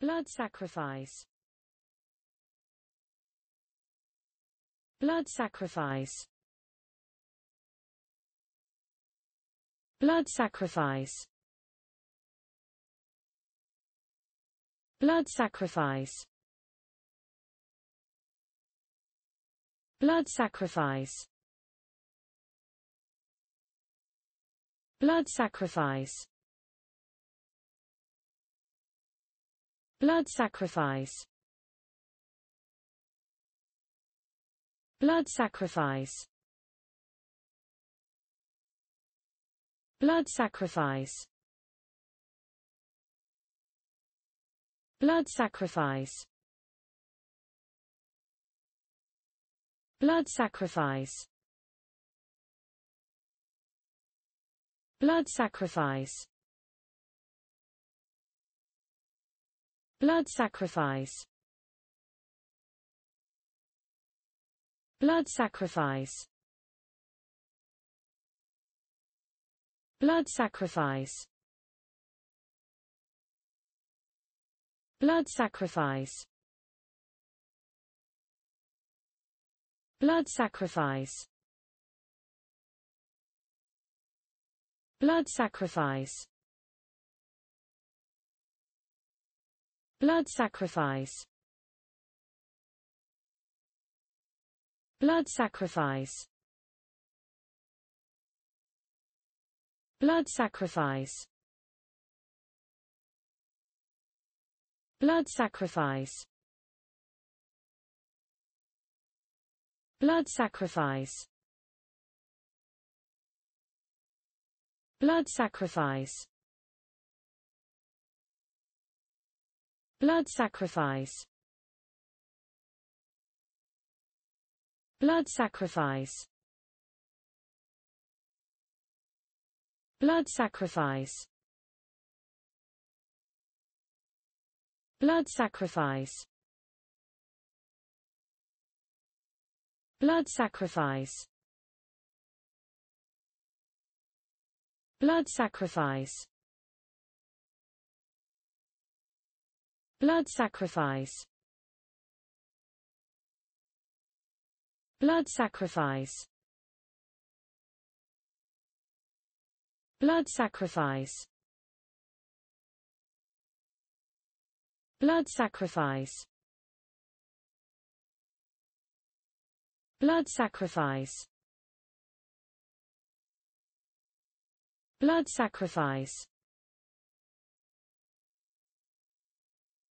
Blood sacrifice Blood sacrifice Blood sacrifice Blood sacrifice Blood sacrifice Blood sacrifice Blood sacrifice Blood sacrifice Blood sacrifice Blood sacrifice Blood sacrifice Blood sacrifice Blood sacrifice Blood sacrifice Blood sacrifice Blood sacrifice Blood sacrifice Blood sacrifice Blood sacrifice Blood sacrifice Blood sacrifice Blood sacrifice Blood sacrifice Blood sacrifice Blood sacrifice Blood sacrifice Blood sacrifice Blood sacrifice Blood sacrifice Blood sacrifice Blood sacrifice Blood sacrifice Blood sacrifice Blood sacrifice Blood sacrifice Blood sacrifice